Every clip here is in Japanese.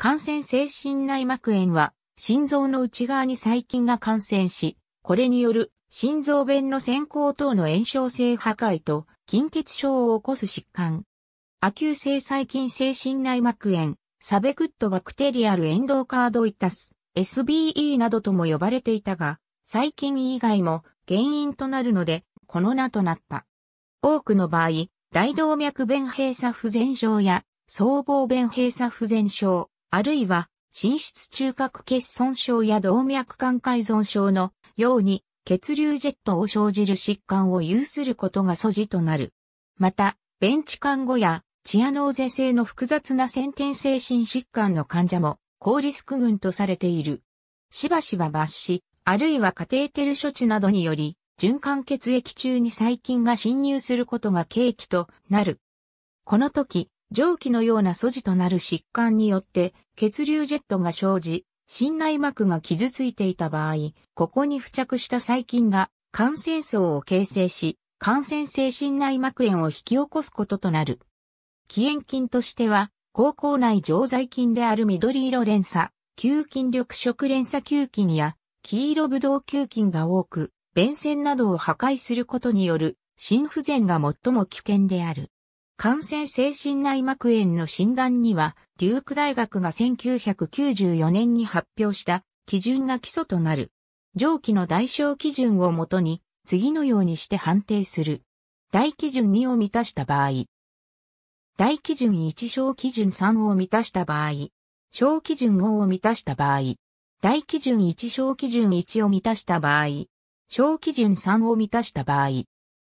感染性心内膜炎は、心臓の内側に細菌が感染し、これによる心臓弁の先行等の炎症性破壊と筋血症を起こす疾患。亜急性細菌性心内膜炎、サベクットバクテリアルエンドカードイタス、SBE などとも呼ばれていたが、細菌以外も原因となるので、この名となった。多くの場合、大動脈弁閉鎖不全症や、僧帽弁閉鎖不全症、あるいは、心室中核欠損症や動脈管改造症のように血流ジェットを生じる疾患を有することが素地となる。また、ベンチ看護やチアノーゼ性の複雑な先天性心疾患の患者も高リスク群とされている。しばしば抜歯、あるいはカテーテル処置などにより、循環血液中に細菌が侵入することが契機となる。この時、蒸気のような素地となる疾患によって血流ジェットが生じ、心内膜が傷ついていた場合、ここに付着した細菌が感染層を形成し、感染性心内膜炎を引き起こすこととなる。起炎菌としては、高校内常在菌である緑色連鎖、球菌緑色連鎖球菌や黄色ブドウ球菌が多く、便箋などを破壊することによる心不全が最も危険である。感染性心内膜炎の診断には、デューク大学が1994年に発表した基準が基礎となる。上記の代償基準をもとに、次のようにして判定する。大基準2を満たした場合。大基準1小基準3を満たした場合。小基準5を満たした場合。大基準1小基準1を満たした場合。小基準3を満たした場合。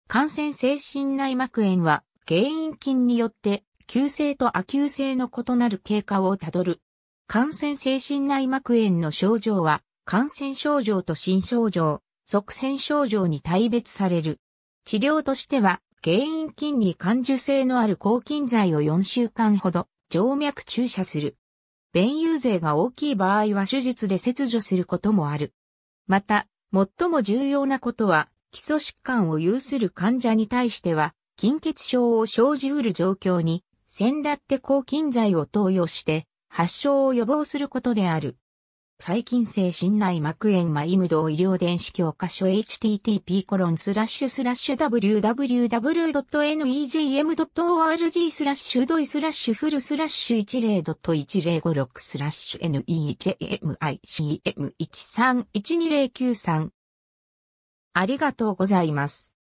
感染性心内膜炎は原因菌によって、急性と亜急性の異なる経過をたどる。感染性心内膜炎の症状は、感染症状と新症状、側線症状に大別される。治療としては、原因菌に感受性のある抗菌剤を4週間ほど、静脈注射する。弁有税が大きい場合は手術で切除することもある。また、最も重要なことは、基礎疾患を有する患者に対しては、金血症を生じうる状況に、先立って抗菌剤を投与して、発症を予防することである。細菌性心内膜炎マイムド医療電子教科書 http コロンスラッシュスラッシュ www.negm.org スラッシュドイスラッシュフルスラッシュ10.1056スラッシュ nejmicm131209 3ありがとうございます。